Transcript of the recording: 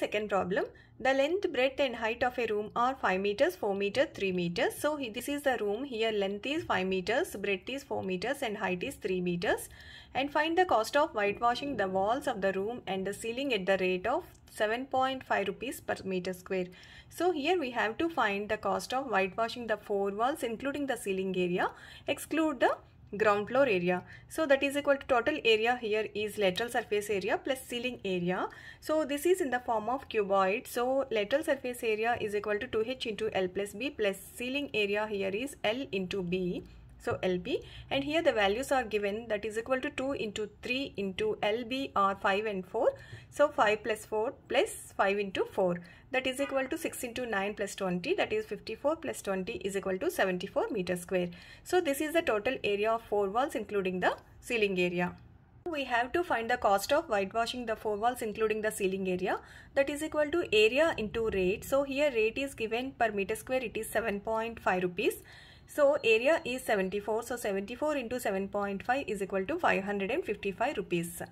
second problem. The length, breadth and height of a room are 5 meters, 4 meters, 3 meters. So this is the room. Here length is 5 meters, breadth is 4 meters and height is 3 meters. And find the cost of whitewashing the walls of the room and the ceiling at the rate of 7.5 rupees per meter square. So here we have to find the cost of whitewashing the four walls including the ceiling area. Exclude the ground floor area. So that is equal to total area here is lateral surface area plus ceiling area. So this is in the form of cuboid. So lateral surface area is equal to 2h into L plus B plus ceiling area here is L into B. So LB and here the values are given that is equal to 2 into 3 into LB are 5 and 4. So 5 plus 4 plus 5 into 4 that is equal to 6 into 9 plus 20 that is 54 plus 20 is equal to 74 meter square. So this is the total area of 4 walls including the ceiling area. We have to find the cost of whitewashing the 4 walls including the ceiling area that is equal to area into rate. So here rate is given per meter square it is 7.5 rupees so area is 74. So 74 into 7.5 is equal to 555 rupees.